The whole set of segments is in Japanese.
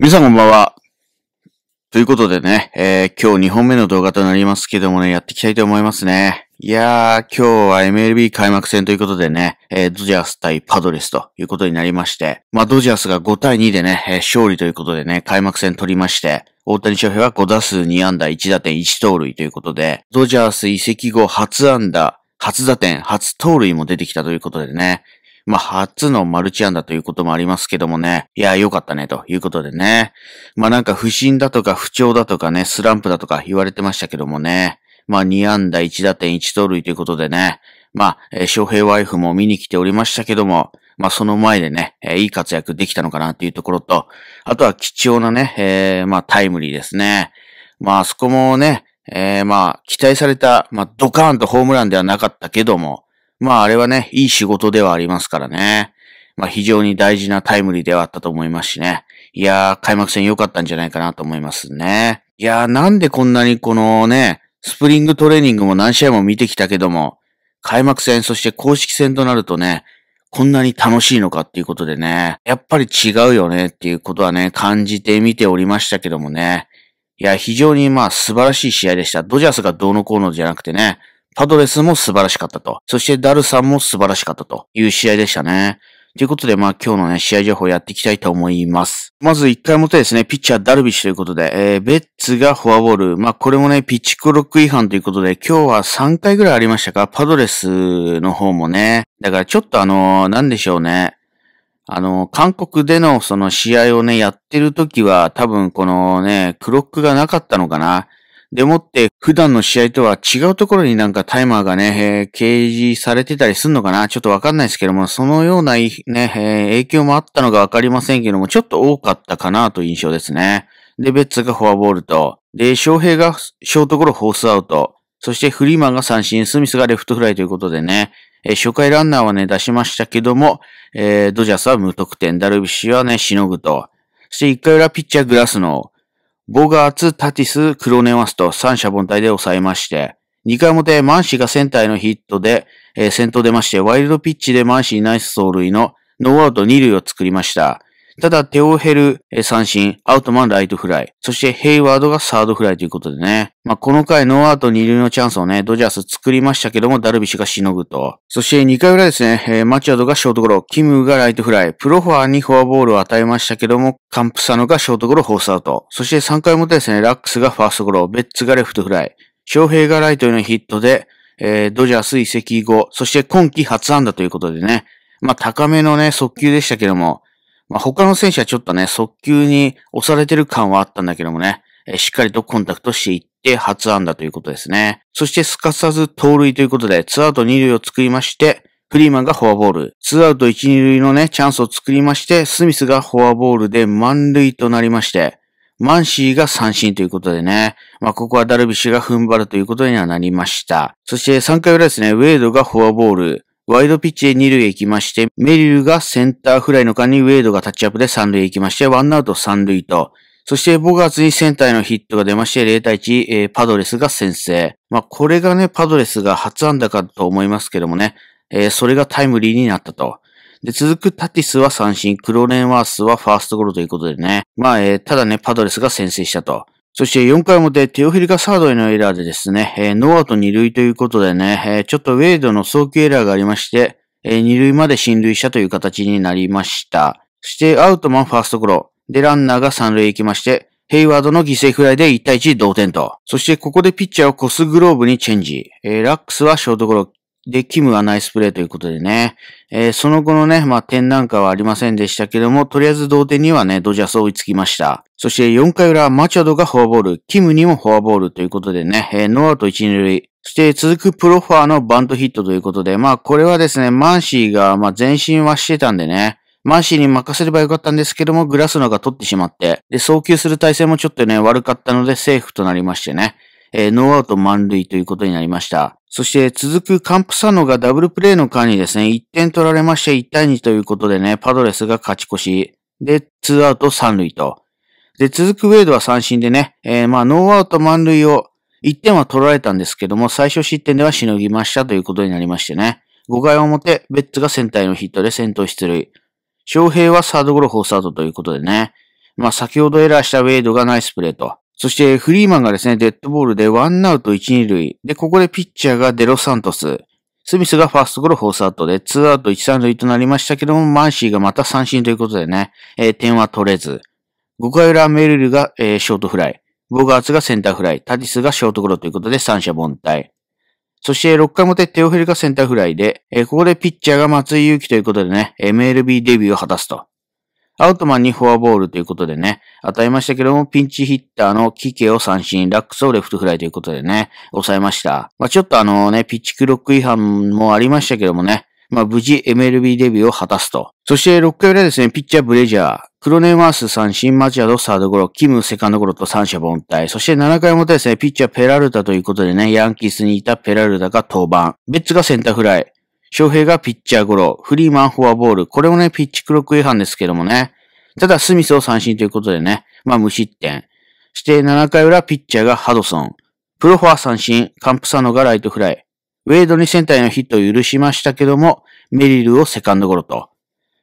皆さんこんばんは。ということでね、えー、今日2本目の動画となりますけどもね、やっていきたいと思いますね。いやー、今日は MLB 開幕戦ということでね、えー、ドジャース対パドレスということになりまして、まあドジャースが5対2でね、えー、勝利ということでね、開幕戦取りまして、大谷翔平は5打数2安打1打点1盗塁ということで、ドジャース移籍後初安打、初打点、初盗塁も出てきたということでね、まあ、初のマルチアダーということもありますけどもね。いや、良かったね、ということでね。まあ、なんか不振だとか不調だとかね、スランプだとか言われてましたけどもね。まあ、2安打1打点1盗塁ということでね。まあ、えー、翔平ワイフも見に来ておりましたけども、まあ、その前でね、えー、いい活躍できたのかなというところと、あとは貴重なね、えー、まあ、タイムリーですね。まあ、あそこもね、えー、まあ、期待された、まあ、ドカーンとホームランではなかったけども、まああれはね、いい仕事ではありますからね。まあ非常に大事なタイムリーではあったと思いますしね。いやー、開幕戦良かったんじゃないかなと思いますね。いやー、なんでこんなにこのね、スプリングトレーニングも何試合も見てきたけども、開幕戦、そして公式戦となるとね、こんなに楽しいのかっていうことでね、やっぱり違うよねっていうことはね、感じてみておりましたけどもね。いや、非常にまあ素晴らしい試合でした。ドジャースがどうのこうのじゃなくてね、パドレスも素晴らしかったと。そしてダルさんも素晴らしかったという試合でしたね。ということで、まあ今日のね、試合情報やっていきたいと思います。まず1回表ですね、ピッチャーダルビッシュということで、えー、ベッツがフォアボール。まあこれもね、ピッチクロック違反ということで、今日は3回ぐらいありましたか、パドレスの方もね。だからちょっとあのー、なんでしょうね。あのー、韓国でのその試合をね、やってる時は、多分このね、クロックがなかったのかな。でもって、普段の試合とは違うところになんかタイマーがね、えー、掲示されてたりすんのかなちょっとわかんないですけども、そのようなね、えー、影響もあったのかわかりませんけども、ちょっと多かったかなという印象ですね。で、ベッツがフォアボールと、で、翔平がショートゴロフォースアウト、そしてフリーマンが三振、スミスがレフトフライということでね、えー、初回ランナーはね、出しましたけども、えー、ドジャースは無得点、ダルビッシュはね、しのぐと。そして一回裏ピッチャーグラスの、ボガーツ、タティス、クロネワスと三者凡退で抑えまして、2回表、マンシーがセンターへのヒットで、えー、先頭出まして、ワイルドピッチでマンシーナイス走塁のノーアウト2塁を作りました。ただ、テオヘル、三振、アウトマンライトフライ、そしてヘイワードがサードフライということでね。まあ、この回ノーアウト二塁のチャンスをね、ドジャース作りましたけども、ダルビッシュがしのぐと。そして2回裏ですね、えー、マチアドがショートゴロ、キムがライトフライ、プロファーにフォアボールを与えましたけども、カンプサノがショートゴロフォースアウト。そして3回もですね、ラックスがファーストゴロ、ベッツがレフトフライ、翔平がライトへのヒットで、えー、ドジャース移籍後、そして今季初安打ということでね、まあ、高めのね、速球でしたけども、まあ、他の選手はちょっとね、速球に押されてる感はあったんだけどもね、えしっかりとコンタクトしていって初安打ということですね。そしてすかさず盗塁ということで、ツーアウト二塁を作りまして、フリーマンがフォアボール。ツーアウト一二塁のね、チャンスを作りまして、スミスがフォアボールで満塁となりまして、マンシーが三振ということでね。まあ、ここはダルビッシュが踏ん張るということにはなりました。そして3回裏ですね、ウェイドがフォアボール。ワイドピッチで2塁へ行きまして、メリルがセンターフライの間にウェイドがタッチアップで3塁へ行きまして、ワンアウト3塁と、そして5月にセンターへのヒットが出まして0対1、えー、パドレスが先制。まあ、これがね、パドレスが初安打かと思いますけどもね、えー、それがタイムリーになったと。で、続くタティスは三振、クローレンワースはファーストゴロということでね。まあ、えー、ただね、パドレスが先制したと。そして4回表、テオフィリカサードへのエラーでですね、えー、ノーアウト2塁ということでね、えー、ちょっとウェイドの早球エラーがありまして、えー、2塁まで進塁したという形になりました。そしてアウトマンファーストゴロ。で、ランナーが3塁行きまして、ヘイワードの犠牲フライで1対1同点と。そしてここでピッチャーをコスグローブにチェンジ。えー、ラックスはショートゴロ、で、キムはナイスプレーということでね。えー、その後のね、まあ、点なんかはありませんでしたけども、とりあえず同点にはね、ドジャース追いつきました。そして4回裏、マチャドがフォアボール、キムにもフォアボールということでね、えー、ノーアウト1、2塁。そして続くプロファーのバントヒットということで、まあこれはですね、マンシーが、まあ前進はしてたんでね、マンシーに任せればよかったんですけども、グラスノが取ってしまって、で、送球する体勢もちょっとね、悪かったので、セーフとなりましてね。えー、ノーアウト満塁ということになりました。そして続くカンプサノがダブルプレーの間にですね、1点取られまして1対2ということでね、パドレスが勝ち越し。で、2アウト3塁と。で、続くウェイドは三振でね、えー、まあ、ノーアウト満塁を1点は取られたんですけども、最初失点ではしのぎましたということになりましてね。5回表、ベッツがセンターへのヒットで先頭出塁。翔平はサードゴロフォースアウトということでね。まあ、先ほどエラーしたウェイドがナイスプレーと。そしてフリーマンがですね、デッドボールでワンアウト一、二塁。で、ここでピッチャーがデロサントス。スミスがファーストゴロフォースアウトで、ツーアウト一、三塁となりましたけども、マンシーがまた三振ということでね、えー、点は取れず。5回裏メルルが、えー、ショートフライ。ボガーツがセンターフライ。タディスがショートゴロということで三者凡退。そして6回もテオェルがセンターフライで、えー、ここでピッチャーが松井祐樹ということでね、MLB デビューを果たすと。アウトマンにフォアボールということでね、与えましたけども、ピンチヒッターのキケを三振、ラックスをレフトフライということでね、抑えました。まあ、ちょっとあのね、ピッチクロック違反もありましたけどもね、まあ、無事 MLB デビューを果たすと。そして6回裏ですね、ピッチャーブレジャー、クロネマース三振、マチアドサードゴロ、キムセカンドゴロと三者凡退。そして7回表ですね、ピッチャーペラルタということでね、ヤンキースにいたペラルタが登板。ベッツがセンターフライ。翔平がピッチャーゴロ、フリーマンフォアボール、これもね、ピッチクロック違反ですけどもね。ただ、スミスを三振ということでね、まあ無失点。して7回裏、ピッチャーがハドソン。プロファー三振、カンプサノがライトフライ。ウェイドにセンターへのヒットを許しましたけども、メリルをセカンドゴロと。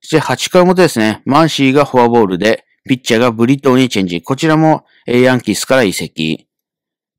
そして8回表ですね、マンシーがフォアボールで、ピッチャーがブリトーにチェンジ。こちらも、ヤンキースから移籍。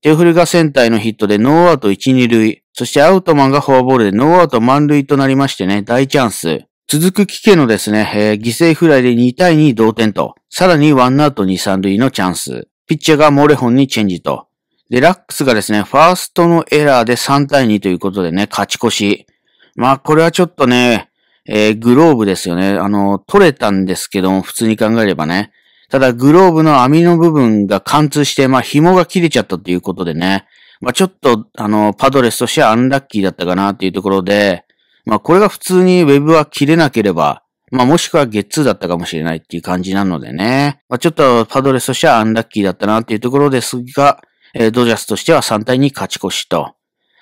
テフルがセンターへのヒットでノーアウト1、2塁。そしてアウトマンがフォアボールでノーアウト満塁となりましてね、大チャンス。続くキケのですね、えー、犠牲フライで2対2同点と、さらにワンアウト2、3塁のチャンス。ピッチャーがモレホンにチェンジと。で、ラックスがですね、ファーストのエラーで3対2ということでね、勝ち越し。まあ、これはちょっとね、えー、グローブですよね。あの、取れたんですけども、普通に考えればね。ただ、グローブの網の部分が貫通して、まあ、紐が切れちゃったということでね。まあ、ちょっと、あの、パドレスとしてはアンラッキーだったかなっていうところで、まあ、これが普通にウェブは切れなければ、まあ、もしくはゲッツーだったかもしれないっていう感じなのでね。まあ、ちょっとパドレスとしてはアンラッキーだったなっていうところですが、えー、ドジャスとしては3対2勝ち越しと。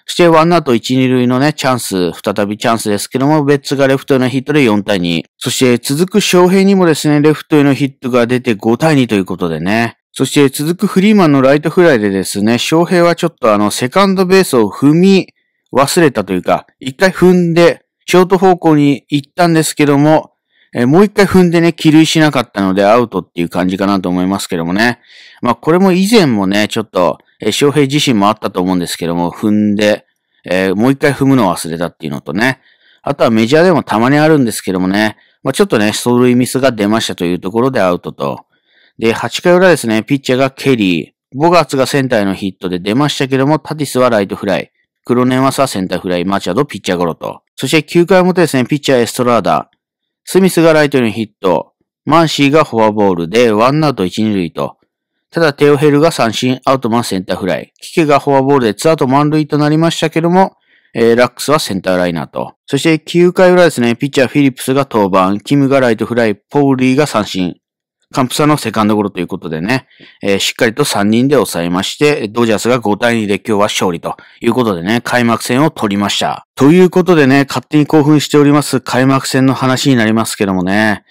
そしてワンアウト1、2塁のね、チャンス、再びチャンスですけども、ベッツがレフトへのヒットで4対2。そして続く翔平にもですね、レフトへのヒットが出て5対2ということでね。そして続くフリーマンのライトフライでですね、翔平はちょっとあの、セカンドベースを踏み忘れたというか、一回踏んで、ショート方向に行ったんですけども、えー、もう一回踏んでね、気類しなかったのでアウトっていう感じかなと思いますけどもね。まあこれも以前もね、ちょっと、えー、翔平自身もあったと思うんですけども、踏んで、えー、もう一回踏むのを忘れたっていうのとね。あとはメジャーでもたまにあるんですけどもね、まあちょっとね、走塁ミスが出ましたというところでアウトと。で、8回裏ですね、ピッチャーがケリー。ボガツがセンターへのヒットで出ましたけども、タティスはライトフライ。クロネマスはセンターフライ、マチャド、ピッチャーゴロと。そして9回表ですね、ピッチャーエストラーダ。スミスがライトへのヒット。マンシーがフォアボールで、ワンアウト1、2塁と。ただ、テオヘルが三振、アウトマンセンターフライ。キケがフォアボールでツアート満塁となりましたけども、えー、ラックスはセンターライナーと。そして9回裏ですね、ピッチャーフィリップスが登板、キムがライトフライ、ポーリーが三振。カンプサのセカンドゴロということでね、えー、しっかりと3人で抑えまして、ドジャースが5対2で今日は勝利ということでね、開幕戦を取りました。ということでね、勝手に興奮しております開幕戦の話になりますけどもね、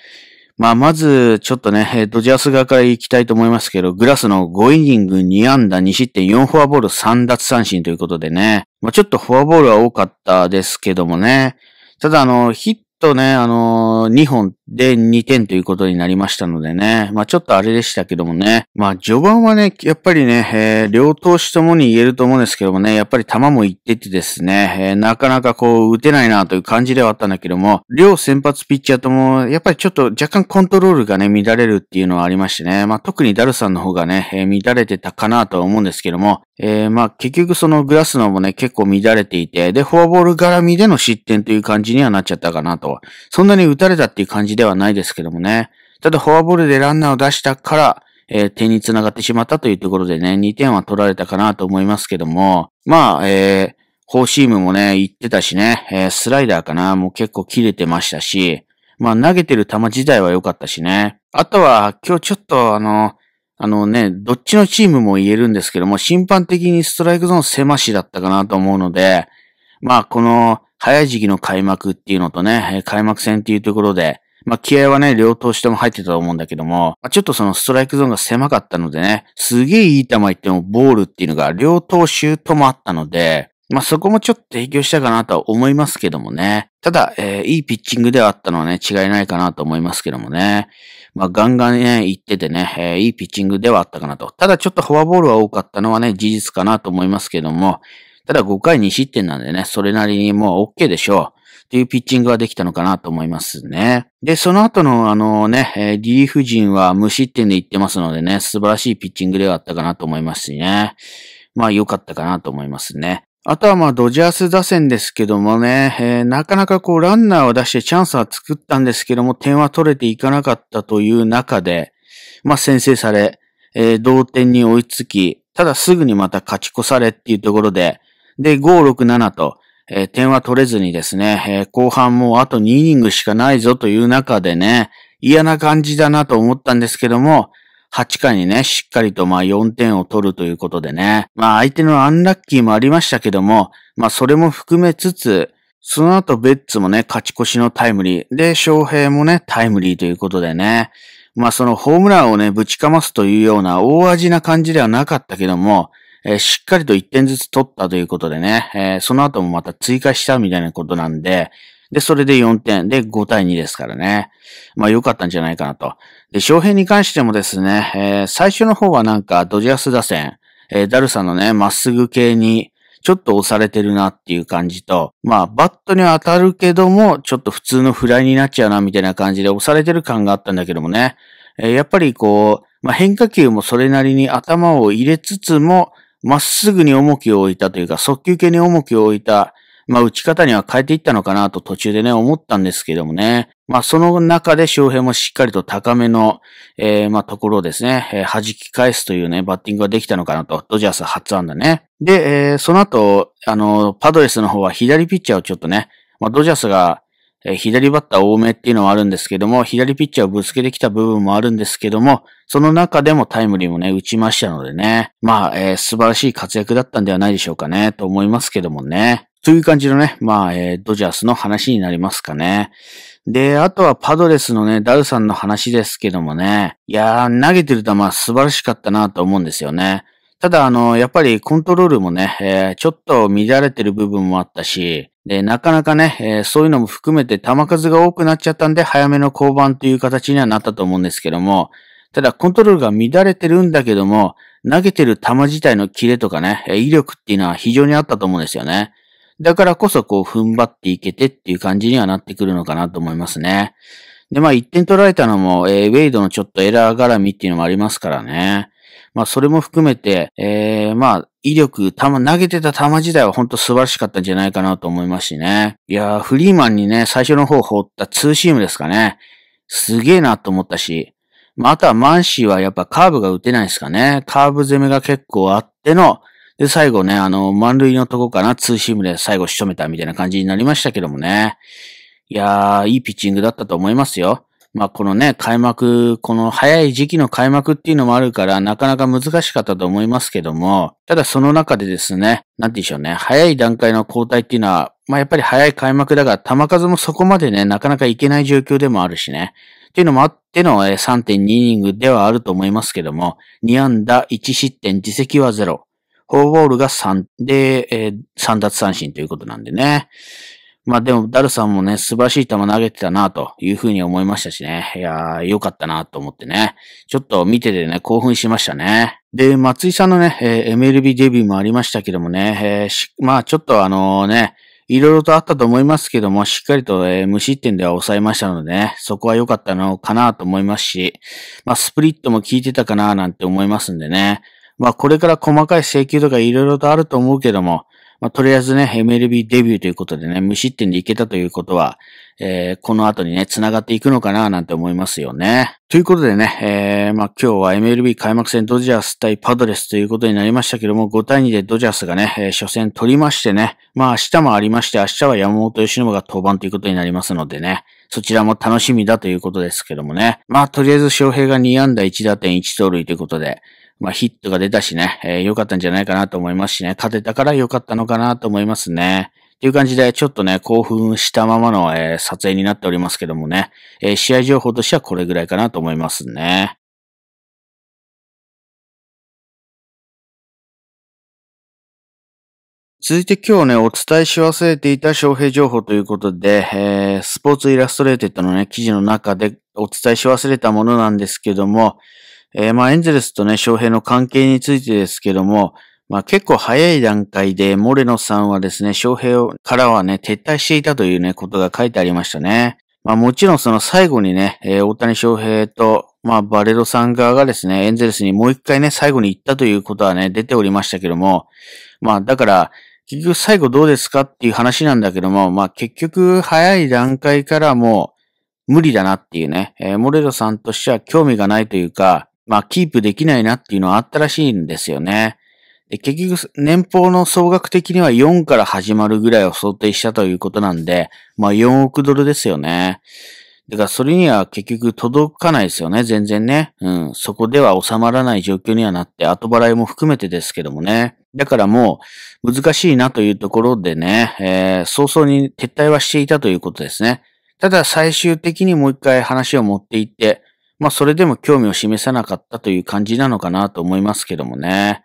まあ、まず、ちょっとね、ドジャース側から行きたいと思いますけど、グラスの5イニング2安打2失点4フォアボール3奪三振ということでね、まあ、ちょっとフォアボールは多かったですけどもね、ただあの、ヒットね、あの、2本で、2点ということになりましたのでね。まあちょっとあれでしたけどもね。まあ序盤はね、やっぱりね、えー、両投手ともに言えると思うんですけどもね、やっぱり球もいっててですね、えー、なかなかこう打てないなという感じではあったんだけども、両先発ピッチャーとも、やっぱりちょっと若干コントロールがね、乱れるっていうのはありましてね。まあ特にダルさんの方がね、えー、乱れてたかなとは思うんですけども、えー、まあ結局そのグラスのもね、結構乱れていて、で、フォアボール絡みでの失点という感じにはなっちゃったかなと。そんなに打たれたっていう感じではないですけどもね。ただフォアボールでランナーを出したから、えー、点に繋がってしまったというところでね、2点は取られたかなと思いますけども、まあ、えー、フォーシームもね、言ってたしね、えー、スライダーかな、もう結構切れてましたし、まあ投げてる球自体は良かったしね。あとは、今日ちょっとあの、あのね、どっちのチームも言えるんですけども、審判的にストライクゾーン狭しだったかなと思うので、まあこの、早い時期の開幕っていうのとね、開幕戦っていうところで、まあ、気合はね、両投手とも入ってたと思うんだけども、まあ、ちょっとそのストライクゾーンが狭かったのでね、すげえいい球いってもボールっていうのが両投手ともあったので、まあ、そこもちょっと影響したかなとは思いますけどもね。ただ、えー、いいピッチングではあったのはね、違いないかなと思いますけどもね。まあ、ガンガンね、いっててね、えー、いいピッチングではあったかなと。ただ、ちょっとフォアボールは多かったのはね、事実かなと思いますけども、ただ5回2失点なんでね、それなりにもう OK でしょう。っていうピッチングができたのかなと思いますね。で、その後のあのね、えー、リーフ陣は無失点でいってますのでね、素晴らしいピッチングではあったかなと思いますしね。まあ良かったかなと思いますね。あとはまあドジャース打線ですけどもね、えー、なかなかこうランナーを出してチャンスは作ったんですけども、点は取れていかなかったという中で、まあ先制され、えー、同点に追いつき、ただすぐにまた勝ち越されっていうところで、で、5、6、7と、えー、点は取れずにですね、えー、後半もうあと2イニングしかないぞという中でね、嫌な感じだなと思ったんですけども、8回にね、しっかりとまあ4点を取るということでね。まあ相手のアンラッキーもありましたけども、まあそれも含めつつ、その後ベッツもね、勝ち越しのタイムリー。で、翔平もね、タイムリーということでね。まあそのホームランをね、ぶちかますというような大味な感じではなかったけども、えー、しっかりと1点ずつ取ったということでね、えー、その後もまた追加したみたいなことなんで、で、それで4点。で、5対2ですからね。まあ良かったんじゃないかなと。で、翔平に関してもですね、えー、最初の方はなんかドジャース打線、えー、ダルさんのね、まっすぐ系に、ちょっと押されてるなっていう感じと、まあ、バットには当たるけども、ちょっと普通のフライになっちゃうなみたいな感じで押されてる感があったんだけどもね。えー、やっぱりこう、まあ、変化球もそれなりに頭を入れつつも、まっすぐに重きを置いたというか、速球系に重きを置いた、まあ、打ち方には変えていったのかなと途中でね、思ったんですけどもね。まあ、その中で翔平もしっかりと高めの、えー、まあ、ところをですね、えー、弾き返すというね、バッティングができたのかなと。ドジャース初安打ね。で、えー、その後、あの、パドレスの方は左ピッチャーをちょっとね、まあ、ドジャースが、え左バッター多めっていうのはあるんですけども、左ピッチャーをぶつけてきた部分もあるんですけども、その中でもタイムリーもね、打ちましたのでね、まあ、えー、素晴らしい活躍だったんではないでしょうかね、と思いますけどもね。という感じのね、まあ、えー、ドジャースの話になりますかね。で、あとはパドレスのね、ダルさんの話ですけどもね、いやー、投げてる球は素晴らしかったなと思うんですよね。ただ、あの、やっぱりコントロールもね、えー、ちょっと乱れてる部分もあったし、で、なかなかね、えー、そういうのも含めて球数が多くなっちゃったんで、早めの降板という形にはなったと思うんですけども、ただコントロールが乱れてるんだけども、投げてる球自体のキレとかね、威力っていうのは非常にあったと思うんですよね。だからこそこう踏ん張っていけてっていう感じにはなってくるのかなと思いますね。で、まあ1点取られたのも、えー、ウェイドのちょっとエラー絡みっていうのもありますからね。まあ、それも含めて、えー、まあ、威力、球、投げてた球自体は本当素晴らしかったんじゃないかなと思いますしね。いやー、フリーマンにね、最初の方放ったツーシームですかね。すげえなと思ったし。まあ、あとはマンシーはやっぱカーブが打てないですかね。カーブ攻めが結構あっての、で、最後ね、あの、満塁のとこかな、ツーシームで最後仕留めたみたいな感じになりましたけどもね。いやー、いいピッチングだったと思いますよ。まあこのね、開幕、この早い時期の開幕っていうのもあるから、なかなか難しかったと思いますけども、ただその中でですね、なんて言うんでしょうね、早い段階の交代っていうのは、まあやっぱり早い開幕だから球数もそこまでね、なかなかいけない状況でもあるしね。っていうのもあっての3.2イニングではあると思いますけども、2安打1失点、自責は0。フォーボールが3で、えー、3奪三振ということなんでね。まあでも、ダルさんもね、素晴らしい球投げてたなというふうに思いましたしね。いやー、良かったなと思ってね。ちょっと見ててね、興奮しましたね。で、松井さんのね、えー、MLB デビューもありましたけどもね、えー、まあちょっとあのね、いろいろとあったと思いますけども、しっかりと、えー、無失点では抑えましたのでね、そこは良かったのかなと思いますし、まあスプリットも効いてたかななんて思いますんでね。まあこれから細かい請求とかいろいろとあると思うけども、まあ、とりあえずね、MLB デビューということでね、無失点でいけたということは、えー、この後にね、繋がっていくのかななんて思いますよね。ということでね、えー、まあ、今日は MLB 開幕戦ドジャース対パドレスということになりましたけども、5対2でドジャースがね、えー、初戦取りましてね、まあ、明日もありまして、明日は山本由伸が登板ということになりますのでね、そちらも楽しみだということですけどもね。まあ、とりあえず翔平が2安打1打点1盗塁ということで、まあ、ヒットが出たしね、えー、良かったんじゃないかなと思いますしね、勝てたから良かったのかなと思いますね。という感じで、ちょっとね、興奮したままの、えー、撮影になっておりますけどもね、えー、試合情報としてはこれぐらいかなと思いますね。続いて今日ね、お伝えし忘れていた翔平情報ということで、えー、スポーツイラストレーテッドのね、記事の中でお伝えし忘れたものなんですけども、えー、まあエンゼルスとね、翔平の関係についてですけども、まあ結構早い段階でモレノさんはですね、翔平からはね、撤退していたというね、ことが書いてありましたね。まあもちろんその最後にね、えー、大谷翔平と、まあバレロさん側がですね、エンゼルスにもう一回ね、最後に行ったということはね、出ておりましたけども、まあだから、結局最後どうですかっていう話なんだけども、まあ結局早い段階からもう無理だなっていうね、えー、モレロさんとしては興味がないというか、まあ、キープできないなっていうのはあったらしいんですよね。で結局、年俸の総額的には4から始まるぐらいを想定したということなんで、まあ4億ドルですよね。だからそれには結局届かないですよね、全然ね。うん。そこでは収まらない状況にはなって、後払いも含めてですけどもね。だからもう難しいなというところでね、えー、早々に撤退はしていたということですね。ただ最終的にもう一回話を持っていって、まあそれでも興味を示さなかったという感じなのかなと思いますけどもね。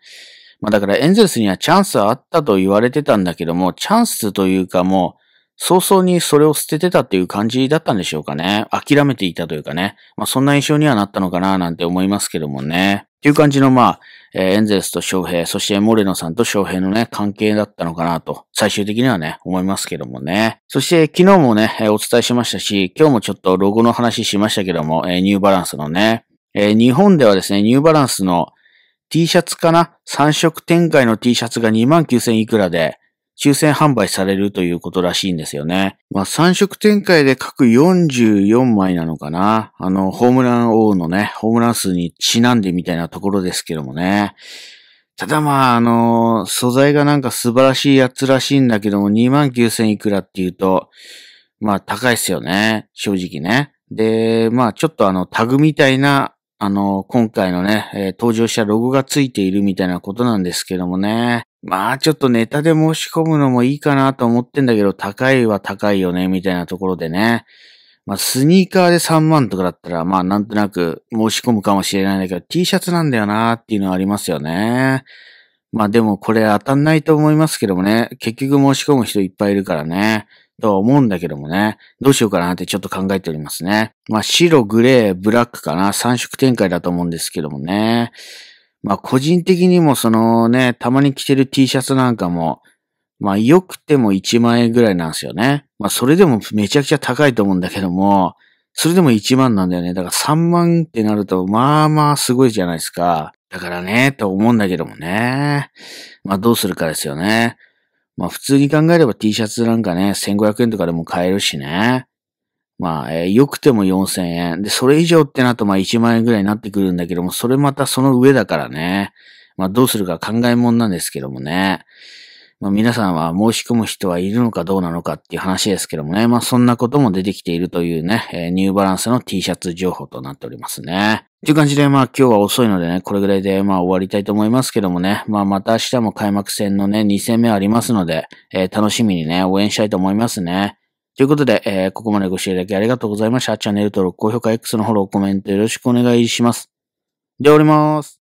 まあだからエンゼルスにはチャンスはあったと言われてたんだけども、チャンスというかもう、早々にそれを捨ててたっていう感じだったんでしょうかね。諦めていたというかね。まあそんな印象にはなったのかななんて思いますけどもね。ていう感じの、まあ、えー、エンゼルスと翔平、そしてモレノさんと翔平のね、関係だったのかなと、最終的にはね、思いますけどもね。そして昨日もね、えー、お伝えしましたし、今日もちょっとロゴの話しましたけども、えー、ニューバランスのね、え日本ではですね、ニューバランスの T シャツかな ?3 色展開の T シャツが29,000いくらで、抽選販売されるということらしいんですよね。まあ、色展開で各44枚なのかな。あの、ホームラン王のね、ホームラン数にちなんでみたいなところですけどもね。ただまあ、あの、素材がなんか素晴らしいやつらしいんだけども、29,000いくらっていうと、まあ高いっすよね。正直ね。で、まあちょっとあのタグみたいな、あの、今回のね、えー、登場したロゴがついているみたいなことなんですけどもね。まあちょっとネタで申し込むのもいいかなと思ってんだけど、高いは高いよね、みたいなところでね。まあスニーカーで3万とかだったら、まあなんとなく申し込むかもしれないんだけど、T シャツなんだよなっていうのはありますよね。まあでもこれ当たんないと思いますけどもね、結局申し込む人いっぱいいるからね、とは思うんだけどもね、どうしようかなってちょっと考えておりますね。まあ白、グレー、ブラックかな、3色展開だと思うんですけどもね。まあ個人的にもそのね、たまに着てる T シャツなんかも、まあ良くても1万円ぐらいなんですよね。まあそれでもめちゃくちゃ高いと思うんだけども、それでも1万なんだよね。だから3万ってなると、まあまあすごいじゃないですか。だからね、と思うんだけどもね。まあどうするかですよね。まあ普通に考えれば T シャツなんかね、1500円とかでも買えるしね。まあ、えー、良くても4000円。で、それ以上ってなと、まあ1万円ぐらいになってくるんだけども、それまたその上だからね。まあどうするか考えもんなんですけどもね。まあ皆さんは申し込む人はいるのかどうなのかっていう話ですけどもね。まあそんなことも出てきているというね、えー、ニューバランスの T シャツ情報となっておりますね。という感じで、まあ今日は遅いのでね、これぐらいでまあ終わりたいと思いますけどもね、まあまた明日も開幕戦のね、2戦目ありますので、えー、楽しみにね、応援したいと思いますね。ということで、えー、ここまでご視聴いただきありがとうございました。チャンネル登録、高評価、X のフォロー、コメントよろしくお願いします。でおります。